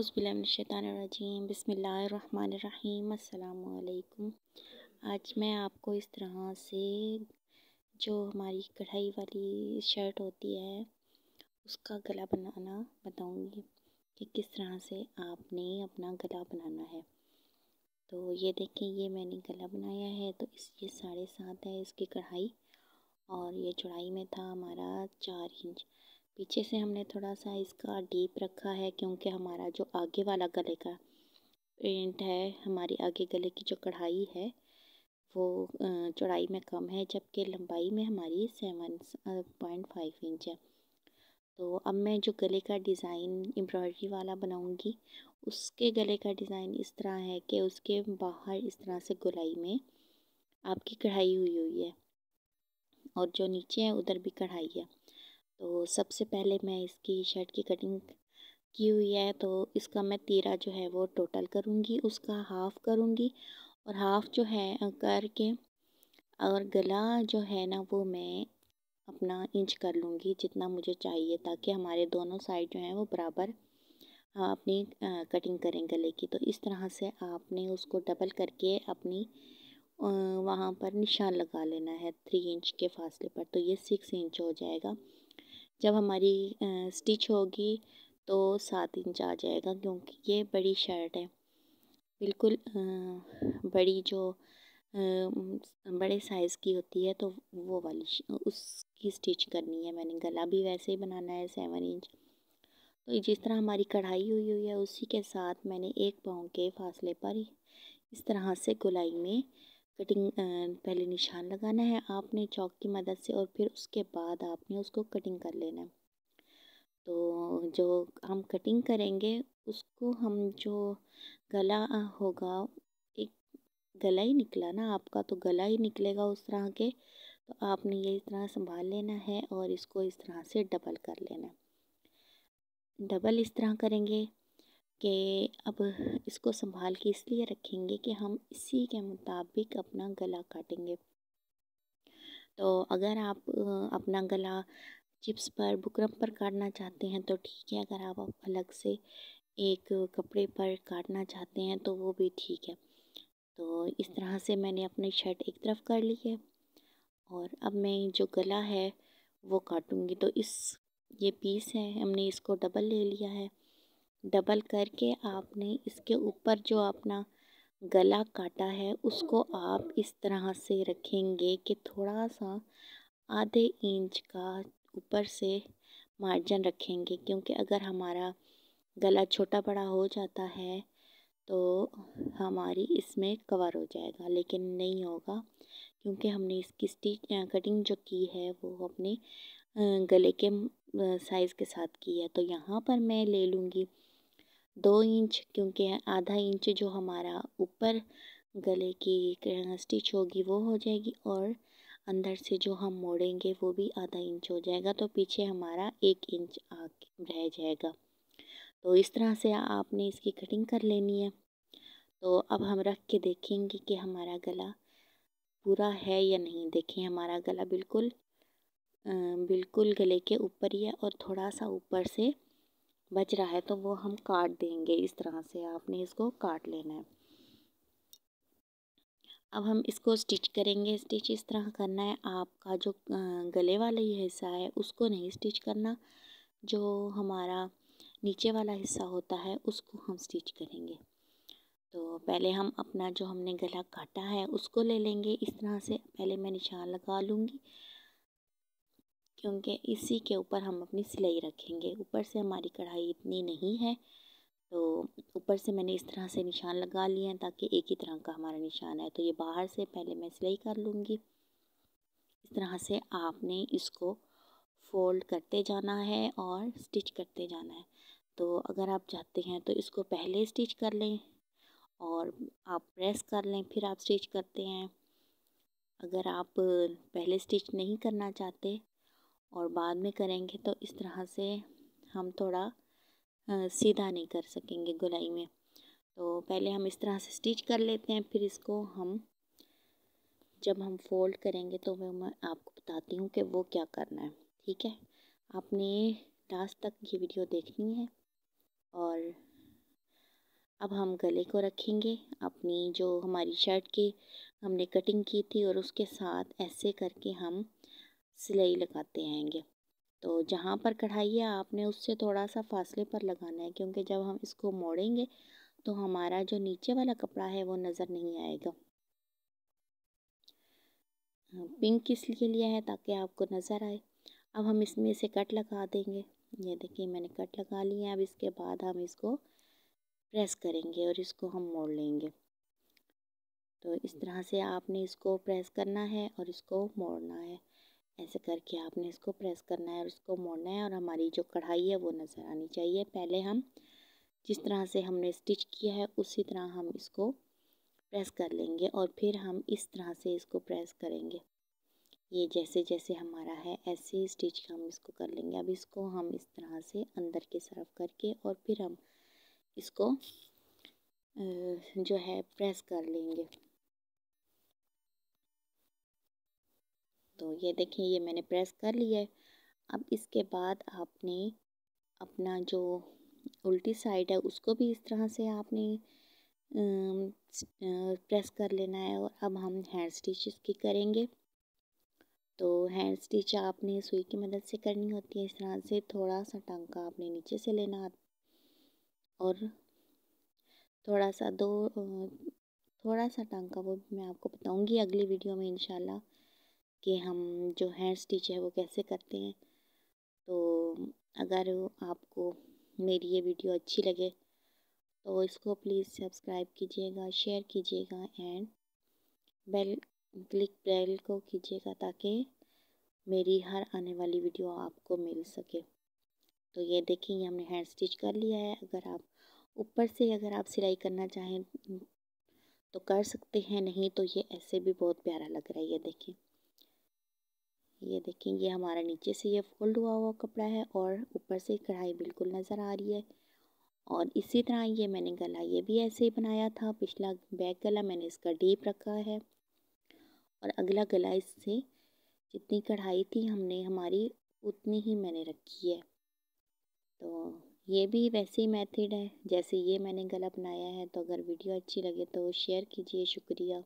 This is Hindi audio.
अज़बिलशैतानरजीम बसमीम् आज मैं आपको इस तरह से जो हमारी कढ़ाई वाली शर्ट होती है उसका गला बनाना बताऊंगी कि किस तरह से आपने अपना गला बनाना है तो ये देखें ये मैंने गला बनाया है तो इस ये साढ़े सात है इसकी कढ़ाई और ये चौड़ाई में था हमारा चार इंच पीछे से हमने थोड़ा सा इसका डीप रखा है क्योंकि हमारा जो आगे वाला गले का प्रिंट है हमारी आगे गले की जो कढ़ाई है वो चौड़ाई में कम है जबकि लंबाई में हमारी सेवन पॉइंट फाइव इंच है तो अब मैं जो गले का डिज़ाइन एम्ब्रॉयडरी वाला बनाऊंगी उसके गले का डिज़ाइन इस तरह है कि उसके बाहर इस तरह से गुलाई में आपकी कढ़ाई हुई हुई है और जो नीचे है उधर भी कढ़ाई है तो सबसे पहले मैं इसकी शर्ट की कटिंग की हुई है तो इसका मैं तीरा जो है वो टोटल करूँगी उसका हाफ़ करूँगी और हाफ़ जो है करके और गला जो है ना वो मैं अपना इंच कर लूँगी जितना मुझे चाहिए ताकि हमारे दोनों साइड जो हैं वो बराबर अपनी कटिंग करें गले की तो इस तरह से आपने उसको डबल करके अपनी वहाँ पर निशान लगा लेना है थ्री इंच के फासले पर तो ये सिक्स इंच हो जाएगा जब हमारी स्टिच होगी तो सात इंच आ जाएगा क्योंकि ये बड़ी शर्ट है बिल्कुल बड़ी जो बड़े साइज़ की होती है तो वो वाली उसकी स्टिच करनी है मैंने गला भी वैसे ही बनाना है सेवन इंच तो जिस तरह हमारी कढ़ाई हुई हुई है उसी के साथ मैंने एक पाँव के फासले पर इस तरह से गुलाई में कटिंग पहले निशान लगाना है आपने चौक की मदद से और फिर उसके बाद आपने उसको कटिंग कर लेना है तो जो हम कटिंग करेंगे उसको हम जो गला होगा एक गला ही निकला ना आपका तो गला ही निकलेगा उस तरह के तो आपने ये इस तरह संभाल लेना है और इसको इस तरह से डबल कर लेना है डबल इस तरह करेंगे कि अब इसको संभाल के इसलिए रखेंगे कि हम इसी के मुताबिक अपना गला काटेंगे तो अगर आप अपना गला चिप्स पर बुकरम पर काटना चाहते हैं तो ठीक है अगर आप अलग से एक कपड़े पर काटना चाहते हैं तो वो भी ठीक है तो इस तरह से मैंने अपनी शर्ट एक तरफ कर ली है और अब मैं जो गला है वो काटूँगी तो इस ये पीस है हमने इसको डबल ले लिया है डबल करके आपने इसके ऊपर जो अपना गला काटा है उसको आप इस तरह से रखेंगे कि थोड़ा सा आधे इंच का ऊपर से मार्जिन रखेंगे क्योंकि अगर हमारा गला छोटा बड़ा हो जाता है तो हमारी इसमें कवर हो जाएगा लेकिन नहीं होगा क्योंकि हमने इसकी स्टिच कटिंग जो की है वो अपने गले के साइज़ के साथ की है तो यहाँ पर मैं ले लूँगी दो इंच क्योंकि आधा इंच जो हमारा ऊपर गले की स्टिच होगी वो हो जाएगी और अंदर से जो हम मोड़ेंगे वो भी आधा इंच हो जाएगा तो पीछे हमारा एक इंच आगे रह जाएगा तो इस तरह से आपने इसकी कटिंग कर लेनी है तो अब हम रख के देखेंगे कि हमारा गला पूरा है या नहीं देखें हमारा गला बिल्कुल बिल्कुल गले के ऊपर ही है और थोड़ा सा ऊपर से बच रहा है तो वो हम काट देंगे इस तरह से आपने इसको काट लेना है अब हम इसको स्टिच करेंगे स्टिच इस तरह करना है आपका जो गले वाला ये हिस्सा है उसको नहीं स्टिच करना जो हमारा नीचे वाला हिस्सा होता है उसको हम स्टिच करेंगे तो पहले हम अपना जो हमने गला काटा है उसको ले लेंगे इस तरह से पहले मैं निशान लगा लूँगी क्योंकि इसी के ऊपर हम अपनी सिलाई रखेंगे ऊपर से हमारी कढ़ाई इतनी नहीं है तो ऊपर से मैंने इस तरह से निशान लगा लिए हैं ताकि एक ही तरह का हमारा निशान है तो ये बाहर से पहले मैं सिलाई कर लूँगी इस तरह से आपने इसको फोल्ड करते जाना है और स्टिच करते जाना है तो अगर आप चाहते हैं तो इसको पहले स्टिच कर लें और आप प्रेस कर लें फिर आप स्टिच करते हैं अगर आप पहले स्टिच नहीं करना चाहते और बाद में करेंगे तो इस तरह से हम थोड़ा सीधा नहीं कर सकेंगे गुलाई में तो पहले हम इस तरह से स्टिच कर लेते हैं फिर इसको हम जब हम फोल्ड करेंगे तो मैं आपको बताती हूँ कि वो क्या करना है ठीक है आपने लास्ट तक ये वीडियो देखनी है और अब हम गले को रखेंगे अपनी जो हमारी शर्ट की हमने कटिंग की थी और उसके साथ ऐसे करके हम सिलाई लगाते आएंगे तो जहाँ पर कढ़ाई है आपने उससे थोड़ा सा फासले पर लगाना है क्योंकि जब हम इसको मोड़ेंगे तो हमारा जो नीचे वाला कपड़ा है वो नज़र नहीं आएगा हाँ, पिंक इसलिए लिया है ताकि आपको नज़र आए अब हम इसमें से कट लगा देंगे ये देखिए मैंने कट लगा लिया अब इसके बाद हम इसको प्रेस करेंगे और इसको हम मोड़ लेंगे तो इस तरह से आपने इसको प्रेस करना है और इसको मोड़ना है ऐसे करके आपने इसको प्रेस करना है और इसको मोड़ना है और हमारी जो कढ़ाई है वो नज़र आनी चाहिए पहले हम जिस तरह से हमने स्टिच किया है उसी तरह हम इसको प्रेस कर लेंगे और फिर हम इस तरह से इसको प्रेस करेंगे ये जैसे जैसे हमारा है ऐसे ही स्टिच हम इसको कर लेंगे अब इसको हम इस तरह से अंदर की तरफ करके और फिर हम इसको जो है प्रेस कर लेंगे तो ये देखें ये मैंने प्रेस कर लिया है अब इसके बाद आपने अपना जो उल्टी साइड है उसको भी इस तरह से आपने प्रेस कर लेना है और अब हम हैंड स्टिच इसकी करेंगे तो हैंड स्टिच आपने सुई की मदद से करनी होती है इस तरह से थोड़ा सा टांका आपने नीचे से लेना और थोड़ा सा दो थोड़ा सा टांका वो मैं आपको बताऊंगी अगली वीडियो में इंशाल्लाह कि हम जो हैंड स्टिच है वो कैसे करते हैं तो अगर आपको मेरी ये वीडियो अच्छी लगे तो इसको प्लीज़ सब्सक्राइब कीजिएगा शेयर कीजिएगा एंड बेल क्लिक बेल को कीजिएगा ताकि मेरी हर आने वाली वीडियो आपको मिल सके तो ये देखिए ये हमने हैंड स्टिच कर लिया है अगर आप ऊपर से अगर आप सिलाई करना चाहें तो कर सकते हैं नहीं तो ये ऐसे भी बहुत प्यारा लग रहा है ये देखिए ये देखें ये हमारा नीचे से ये फोल्ड हुआ हुआ कपड़ा है और ऊपर से कढ़ाई बिल्कुल नज़र आ रही है और इसी तरह ये मैंने गला ये भी ऐसे ही बनाया था पिछला बैक गला मैंने इसका डीप रखा है और अगला गला इससे जितनी कढ़ाई थी हमने हमारी उतनी ही मैंने रखी है तो ये भी वैसे ही मेथड है जैसे ये मैंने गला बनाया है तो अगर वीडियो अच्छी लगे तो शेयर कीजिए शुक्रिया